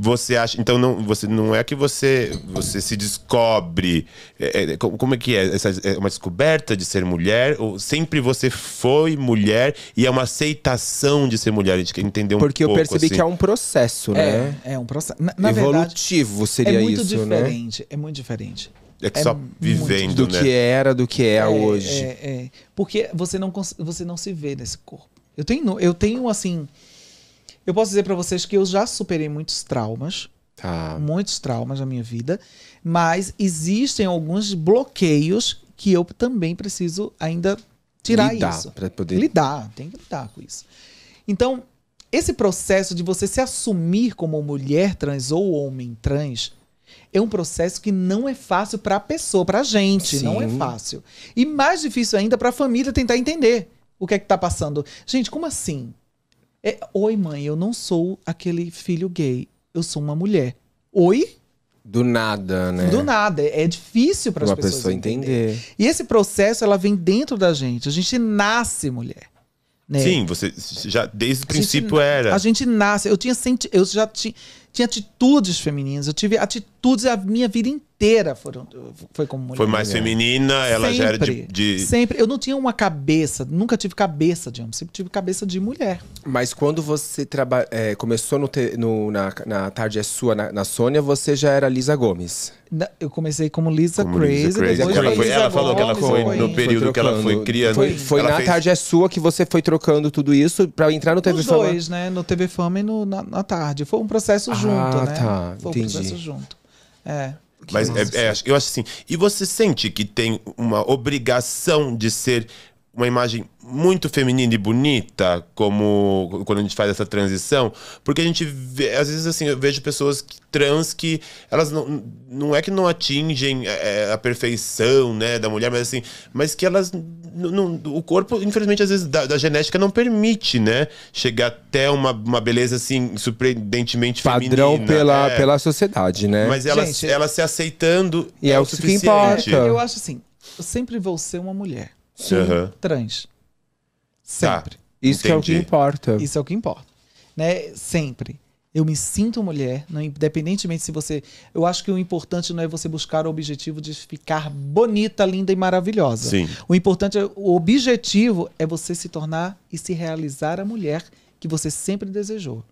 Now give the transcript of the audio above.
Você acha. Então, não, você, não é que você, você se descobre. É, é, como é que é? Essa, é uma descoberta de ser mulher? Ou sempre você foi mulher e é uma aceitação de ser mulher? A gente quer entender um Porque pouco. Porque eu percebi assim. que é um processo, né? É, é um processo. Na, na Evolutivo verdade, seria é muito né? diferente, né? É muito diferente. É que é só vivendo, do né? que era, do que é, é hoje. É, é. Porque você não, você não se vê nesse corpo. Eu tenho, eu tenho assim. Eu posso dizer para vocês que eu já superei muitos traumas. Tá. Muitos traumas na minha vida. Mas existem alguns bloqueios que eu também preciso ainda tirar lidar, isso. poder... Lidar, tem que lidar com isso. Então, esse processo de você se assumir como mulher trans ou homem trans é um processo que não é fácil para a pessoa, para a gente, Sim. não é fácil. E mais difícil ainda para a família tentar entender o que é que tá passando. Gente, como assim? É, Oi, mãe, eu não sou aquele filho gay. Eu sou uma mulher. Oi? Do nada, né? Do nada. É difícil para as pessoas pessoa entender. entender. E esse processo, ela vem dentro da gente. A gente nasce mulher. Né? Sim, você já desde o a princípio gente, era. A gente nasce. Eu tinha senti, eu já ti, tinha atitudes femininas. Eu tive atitudes a minha vida inteira inteira foram, foi como mulher. Foi mais mulher. feminina, ela sempre, já era de, de, Sempre. Eu não tinha uma cabeça, nunca tive cabeça de homem, sempre tive cabeça de mulher. Mas quando você traba, é, começou no, te, no na, na, Tarde é Sua, na, na, Sônia, você já era Lisa Gomes. Na, eu comecei como Lisa como Crazy. Lisa Crazy. ela, foi, ela falou Gomes, que ela foi, no período foi que ela foi criando. Foi, foi na fez... Tarde é Sua que você foi trocando tudo isso para entrar no TV Nos Fama. dois, né? No TV Fama e no, na, na Tarde. Foi um processo ah, junto, né? Ah, tá. Foi um processo junto. É. Mas é, é, eu acho assim. E você sente que tem uma obrigação de ser uma imagem muito feminina e bonita, como quando a gente faz essa transição, porque a gente vê, às vezes assim, eu vejo pessoas que, trans que elas não, não é que não atingem é, é a perfeição, né, da mulher, mas assim, mas que elas não, o corpo, infelizmente, às vezes da, da, genética não permite, né, chegar até uma, uma beleza assim surpreendentemente padrão feminina, pela é. pela sociedade, né? Mas ela, gente, ela se aceitando e é, é o, suficiente. Que importa. eu acho assim, eu sempre vou ser uma mulher sobre trans. Tá, sempre. Tá, Isso é o que importa. Isso é o que importa. Né? Sempre. Eu me sinto mulher, não independentemente se você. Eu acho que o importante não é você buscar o objetivo de ficar bonita, linda e maravilhosa. Sim. O importante, é... o objetivo é você se tornar e se realizar a mulher que você sempre desejou.